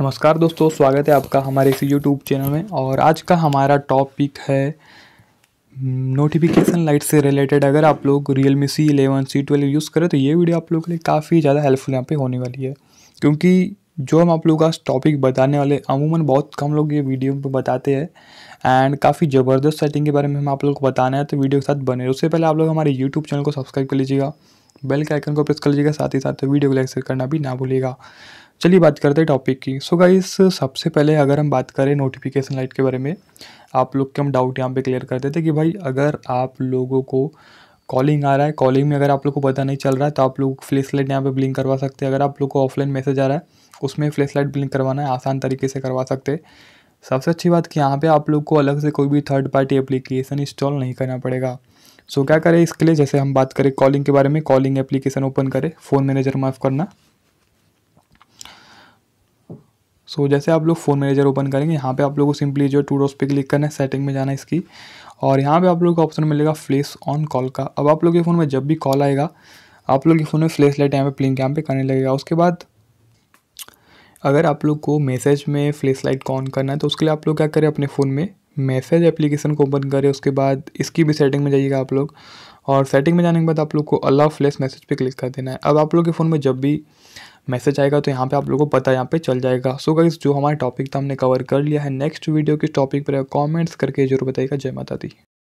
नमस्कार दोस्तों स्वागत है आपका हमारे इस यूट्यूब चैनल में और आज का हमारा टॉपिक है नोटिफिकेशन हम्म, लाइट से रिलेटेड अगर आप लोग Realme C eleven C twelve use करें तो ये वीडियो आप लोगों के लिए काफ़ी ज़्यादा हेल्पफुल यहाँ पे होने वाली है क्योंकि जो हम आप लोग आज टॉपिक बताने वाले अमूमन बहुत कम लोग ये वीडियो पर बताते हैं एंड काफ़ी ज़बरदस्त सेटिंग के बारे में हम आप लोग को बताना है तो वीडियो के साथ बने उससे पहले आप लोग हमारे यूट्यूब चैनल को सब्सक्राइब कर लीजिएगा बेल के आइकन को प्रेस कर लीजिएगा साथ ही साथ वीडियो को लाइक शेयर करना भी ना भूलिएगा चलिए बात करते हैं टॉपिक की सो so गाइस सबसे पहले अगर हम बात करें नोटिफिकेशन लाइट के बारे में आप लोग के हम डाउट यहाँ पे क्लियर कर देते कि भाई अगर आप लोगों को कॉलिंग आ रहा है कॉलिंग में अगर आप लोग को पता नहीं चल रहा है तो आप लोग फ्लैश लाइट यहाँ पर ब्लिंक करवा सकते हैं अगर आप लोग को ऑफलाइन मैसेज आ रहा है उसमें फ्लैश लाइट ब्लिंक करवाना है आसान तरीके से करवा सकते सबसे अच्छी बात कि यहाँ पर आप लोग को अलग से कोई भी थर्ड पार्टी एप्लीकेशन इंस्टॉल नहीं करना पड़ेगा सो क्या करें इसके लिए जैसे हम बात करें कॉलिंग के बारे में कॉलिंग एप्लीकेशन ओपन करें फ़ोन मैनेजर माफ़ करना सो so, जैसे आप लोग फ़ोन मैनेजर ओपन करेंगे यहाँ पे आप लोग को सिंपली जो टू डॉस पे क्लिक करना है सेटिंग में जाना है इसकी और यहाँ पे आप लोगों को ऑप्शन मिलेगा फ्लेस ऑन कॉल का अब आप लोग के फ़ोन में जब भी कॉल आएगा आप लोग के फ़ोन में फ्लेस लाइट यहाँ पे प्लिंक यहाँ पे करने लगेगा उसके बाद अगर आप लोग को मैसेज में फ्लेस लाइट ऑन करना है तो उसके लिए आप लोग क्या करें अपने फ़ोन में मैसेज एप्लीकेशन को ओपन करें उसके बाद इसकी भी सेटिंग में जाइएगा आप लोग और सेटिंग में जाने के बाद आप लोग को अलाउ फ्लेस मैसेज पे क्लिक कर देना है अब आप लोग के फ़ोन में जब भी मैसेज आएगा तो यहाँ पे आप लोगों को पता यहाँ पे चल जाएगा सो गाइस जो हमारा टॉपिक था हमने कवर कर लिया है नेक्स्ट वीडियो किस टॉपिक पर कमेंट्स करके जरूर बताइएगा जय माता दी